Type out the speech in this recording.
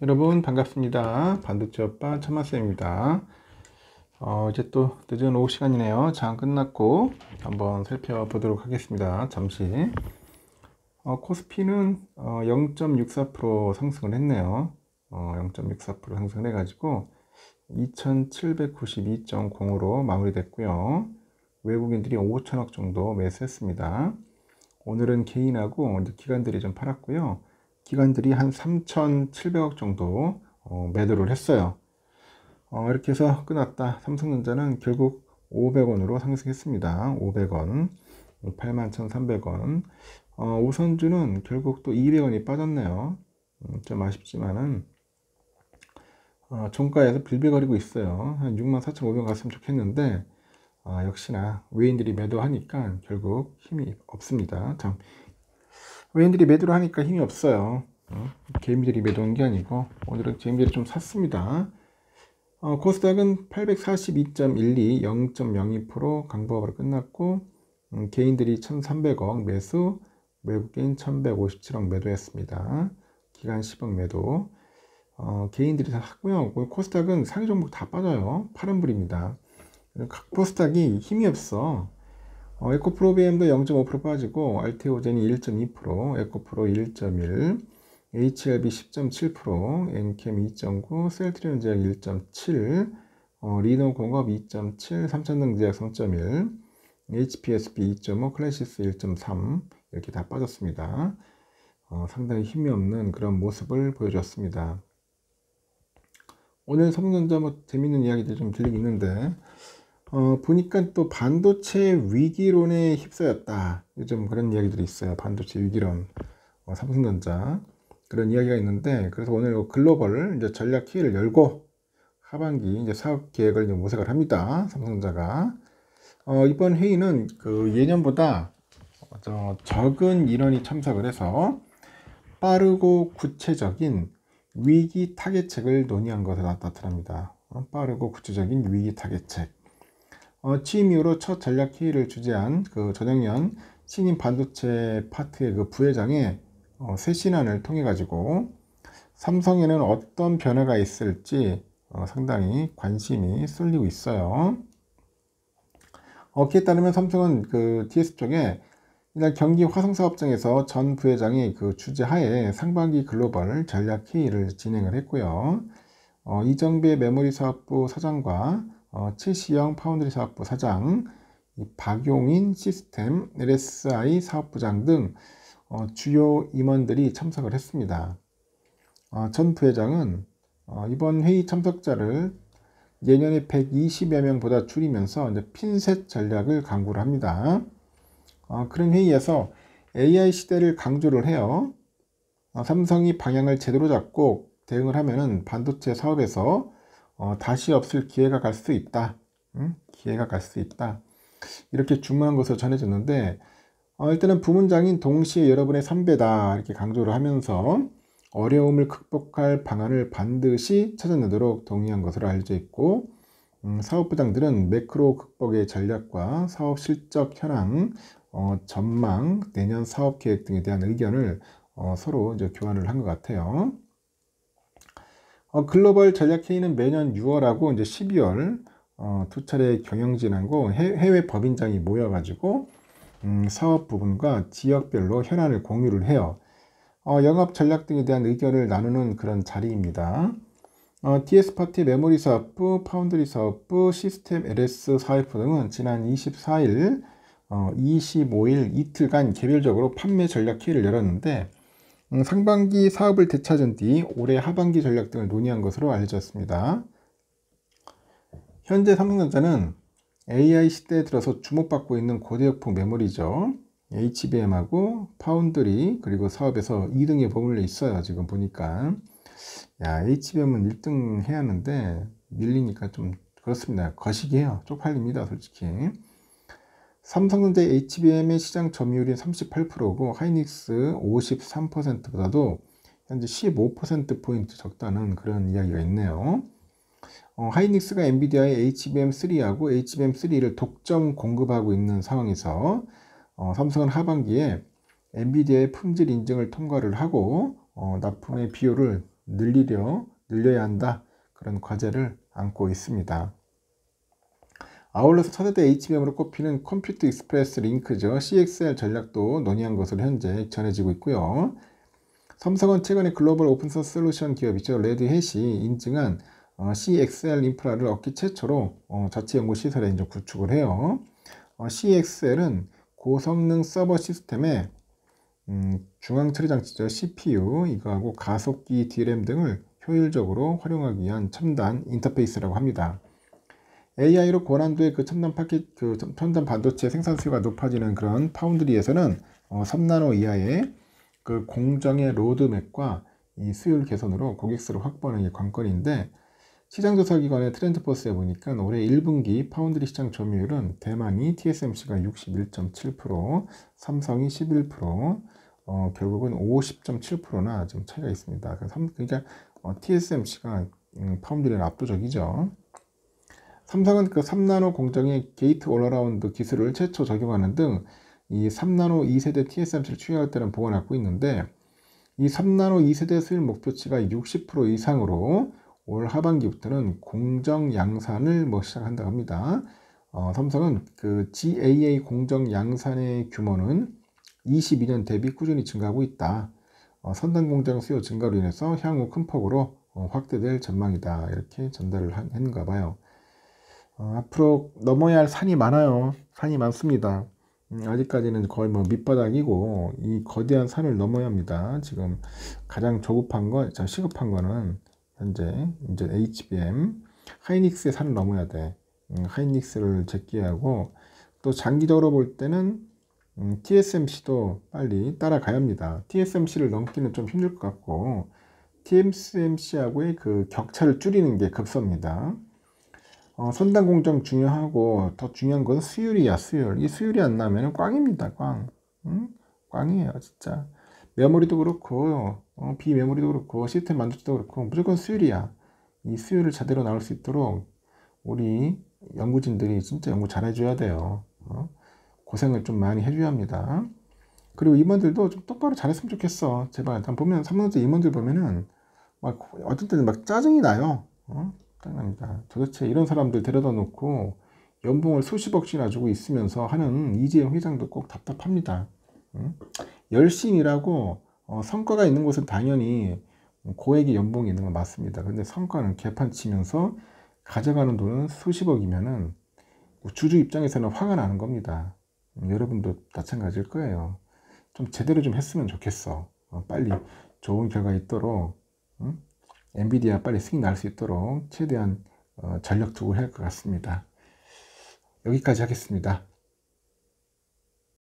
여러분 반갑습니다. 반도체 오빠 천마쌤입니다 어, 이제 또 늦은 오후 시간이네요. 장 끝났고 한번 살펴보도록 하겠습니다. 잠시 어, 코스피는 어, 0.64% 상승을 했네요. 어, 0.64% 상승을 해가지고 2792.0으로 마무리됐고요. 외국인들이 5천억 정도 매수했습니다. 오늘은 개인하고 기관들이 좀 팔았고요. 기관들이 한 3,700억 정도 어, 매도를 했어요. 어, 이렇게 해서 끝났다. 삼성전자는 결국 500원으로 상승했습니다. 500원, 81,300원. 어, 우선주는 결국 또 200원이 빠졌네요. 음, 좀 아쉽지만은 어, 종가에서 빌빌거리고 있어요. 한 64,500원 갔으면 좋겠는데 어, 역시나 외인들이 매도하니까 결국 힘이 없습니다. 참 외인들이 매도를 하니까 힘이 없어요. 어? 개미들이 매도한 게 아니고 오늘은 개미들이 좀 샀습니다. 어, 코스닥은 842.12 0.02% 강보합으로 끝났고 음, 개인들이 1,300억 매수, 외국인 1,157억 매도했습니다. 기간 10억 매도. 어, 개인들이 다 샀고요. 코스닥은 상위 종목 다 빠져요. 파란불입니다. 코스닥이 힘이 없어. 어, 에코프로 BM도 0.5% 빠지고 RT오젠이 1.2%, 에코프로 1.1, HLB 10.7%, 엔캠 2.9, 셀트리온 제약 1.7, 어, 리노 공업 2.7, 삼천능 제약 3.1, h p s b 2.5, 클래시스 1.3 이렇게 다 빠졌습니다. 어, 상당히 힘이 없는 그런 모습을 보여줬습니다. 오늘 성전자 뭐 재밌는 이야기들이 좀 들리긴 있는데 어, 보니까 또 반도체 위기론에 휩싸였다. 요즘 그런 이야기들이 있어요. 반도체 위기론, 어, 삼성전자 그런 이야기가 있는데 그래서 오늘 글로벌 이제 전략 키를 열고 하반기 이제 사업 계획을 이제 모색을 합니다. 삼성전자가 어, 이번 회의는 그 예년보다 어, 적은 인원이 참석을 해서 빠르고 구체적인 위기 타개책을 논의한 것으로 나타납니다. 어, 빠르고 구체적인 위기 타개책. 어, 취임 이후로 첫 전략 회의를 주재한 그 전영연 신임 반도체 파트의 그 부회장의 어, 쇄신안을 통해 가지고 삼성에는 어떤 변화가 있을지 어, 상당히 관심이 쏠리고 있어요. 어기에 따르면 삼성은 그 DS 쪽에 이날 경기 화성사업장에서 전 부회장이 그 주재하에 상반기 글로벌 전략 회의를 진행을 했고요. 어, 이정배 메모리 사업부 사장과 어, 최시영 파운드리 사업부 사장, 박용인 시스템, LSI 사업부장 등 어, 주요 임원들이 참석을 했습니다. 어, 전 부회장은 어, 이번 회의 참석자를 예년에 120여 명보다 줄이면서 핀셋 전략을 강구를 합니다. 어, 그런 회의에서 AI 시대를 강조를 해요. 어, 삼성이 방향을 제대로 잡고 대응을 하면 반도체 사업에서 어, 다시 없을 기회가 갈 수 있다. 응? 기회가 갈 수 있다. 이렇게 중요한 것으로전해졌는데 어, 일단은 부문장인 동시에 여러분의 선배다 이렇게 강조를 하면서 어려움을 극복할 방안을 반드시 찾아내도록 동의한 것으로 알려져 있고 음, 사업부장들은 매크로 극복의 전략과 사업 실적 현황, 어, 전망, 내년 사업 계획 등에 대한 의견을 어, 서로 이제 교환을 한 것 같아요. 어, 글로벌 전략회의는 매년 6월하고 이제 12월 어, 두 차례 경영진하고 해외 법인장이 모여가지고 음, 사업 부분과 지역별로 현안을 공유를 해요. 어, 영업 전략 등에 대한 의견을 나누는 그런 자리입니다. 어, DS 파티 메모리 사업부, 파운드리 사업부, 시스템 LS 사업부 등은 지난 24일, 어, 25일 이틀간 개별적으로 판매 전략 회의를 열었는데 음, 상반기 사업을 되찾은 뒤 올해 하반기 전략 등을 논의한 것으로 알려졌습니다. 현재 삼성전자는 AI 시대에 들어서 주목받고 있는 고대역폭 메모리죠. HBM하고 파운드리 그리고 사업에서 2등에 버물려 있어요. 지금 보니까 야 HBM은 1등 해야 하는데 밀리니까 좀 그렇습니다. 거시기해요. 쪽팔립니다. 솔직히. 삼성전자 HBM의 시장 점유율이 38%고 하이닉스 53%보다도 현재 15%포인트 적다는 그런 이야기가 있네요. 어, 하이닉스가 엔비디아의 HBM3하고 HBM3를 독점 공급하고 있는 상황에서 어, 삼성은 하반기에 엔비디아의 품질 인증을 통과를 하고 어, 납품의 비율을 늘리려 늘려야 한다 그런 과제를 안고 있습니다. 아울러서 차세대 HBM으로 꼽히는 컴퓨트 익스프레스 링크죠. CXL 전략도 논의한 것으로 현재 전해지고 있고요. 삼성은 최근에 글로벌 오픈소스 솔루션 기업이죠. 레드햇이 인증한 어, CXL 인프라를 얻기 최초로 어, 자체 연구 시설에 이제 구축을 해요. 어, CXL은 고성능 서버 시스템에 음, 중앙 처리 장치죠. CPU 이거하고 가속기 DRAM 등을 효율적으로 활용하기 위한 첨단 인터페이스라고 합니다. AI로 고난도의 그 첨단 파켓, 그 첨단 반도체 생산 수요가 높아지는 그런 파운드리에서는 어, 3나노 이하의 그 공정의 로드맵과 이 수율 개선으로 고객수를 확보하는 게 관건인데 시장조사기관의 트렌드포스에 보니까 올해 1분기 파운드리 시장 점유율은 대만이 TSMC가 61.7%, 삼성이 11%, 어, 결국은 50.7%나 좀 차이가 있습니다. 그 그러니까 어, TSMC가 음, 파운드리는 압도적이죠. 삼성은 그 3나노 공정의 게이트 올라라운드 기술을 최초 적용하는 등 이 3나노 2세대 TSMC를 추진할 때는 보관하고 있는데 이 3나노 2세대 수율 목표치가 60% 이상으로 올 하반기부터는 공정 양산을 뭐 시작한다고 합니다. 어, 삼성은 그 GAA 공정 양산의 규모는 22년 대비 꾸준히 증가하고 있다. 어, 선단 공장 수요 증가로 인해서 향후 큰 폭으로 어, 확대될 전망이다. 이렇게 전달을 한가 했는 봐요. 어, 앞으로 넘어야 할 산이 많아요. 산이 많습니다. 음, 아직까지는 거의 뭐 밑바닥이고 이 거대한 산을 넘어야 합니다. 지금 가장 조급한 거, 자 시급한 거는 현재 이제 HBM 하이닉스의 산을 넘어야 돼. 음, 하이닉스를 제끼하고 또 장기적으로 볼 때는 음, TSMC도 빨리 따라가야 합니다. TSMC를 넘기는 좀 힘들 것 같고 TSMC하고의 그 격차를 줄이는 게 급선입니다. 어, 선단 공정 중요하고 더 중요한 건 수율이야 수율 이 수율이 안 나면 꽝입니다 꽝 응? 꽝이에요 진짜 메모리도 그렇고 어, 비메모리도 그렇고 시스템 만족도도 그렇고 무조건 수율이야 이 수율을 제대로 나올 수 있도록 우리 연구진들이 진짜 연구 잘해줘야 돼요 어? 고생을 좀 많이 해줘야 합니다 그리고 임원들도 좀 똑바로 잘했으면 좋겠어 제발 일단 보면 3년째 분 임원들 보면은 막 어떤 때는 막 짜증이 나요 어? 짱납니다. 도대체 이런 사람들 데려다 놓고 연봉을 수십억씩이나 주고 있으면서 하는 이재용 회장도 꼭 답답합니다. 응? 열심히 일하고 어, 성과가 있는 곳은 당연히 고액의 연봉이 있는 건 맞습니다. 근데 성과는 개판 치면서 가져가는 돈은 수십억이면은 주주 입장에서는 화가 나는 겁니다. 음, 여러분도 마찬가지일 거예요. 좀 제대로 좀 했으면 좋겠어. 어, 빨리 좋은 결과 있도록 응? 엔비디아 빨리 수익 날수 있도록 최대한 어, 전력 투구할것 같습니다. 여기까지 하겠습니다.